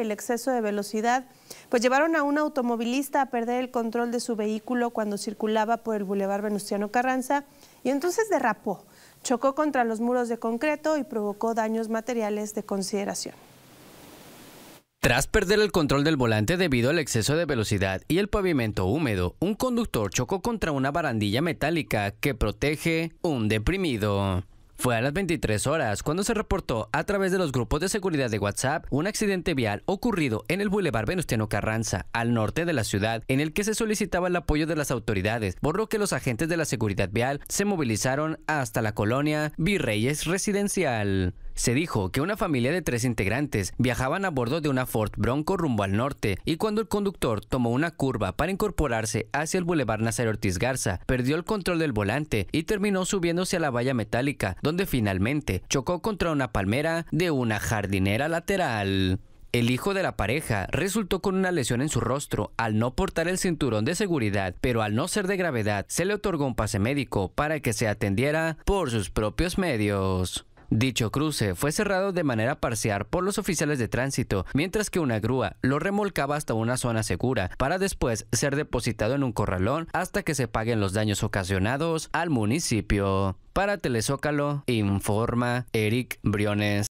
el exceso de velocidad, pues llevaron a un automovilista a perder el control de su vehículo cuando circulaba por el Boulevard Venustiano Carranza y entonces derrapó, chocó contra los muros de concreto y provocó daños materiales de consideración. Tras perder el control del volante debido al exceso de velocidad y el pavimento húmedo, un conductor chocó contra una barandilla metálica que protege un deprimido. Fue a las 23 horas cuando se reportó a través de los grupos de seguridad de WhatsApp un accidente vial ocurrido en el Boulevard Venustiano Carranza, al norte de la ciudad, en el que se solicitaba el apoyo de las autoridades, por lo que los agentes de la seguridad vial se movilizaron hasta la colonia Virreyes Residencial. Se dijo que una familia de tres integrantes viajaban a bordo de una Ford Bronco rumbo al norte y cuando el conductor tomó una curva para incorporarse hacia el Boulevard Nazario Ortiz Garza, perdió el control del volante y terminó subiéndose a la valla metálica, donde finalmente chocó contra una palmera de una jardinera lateral. El hijo de la pareja resultó con una lesión en su rostro al no portar el cinturón de seguridad, pero al no ser de gravedad, se le otorgó un pase médico para que se atendiera por sus propios medios. Dicho cruce fue cerrado de manera parcial por los oficiales de tránsito, mientras que una grúa lo remolcaba hasta una zona segura para después ser depositado en un corralón hasta que se paguen los daños ocasionados al municipio. Para Telezócalo, informa Eric Briones.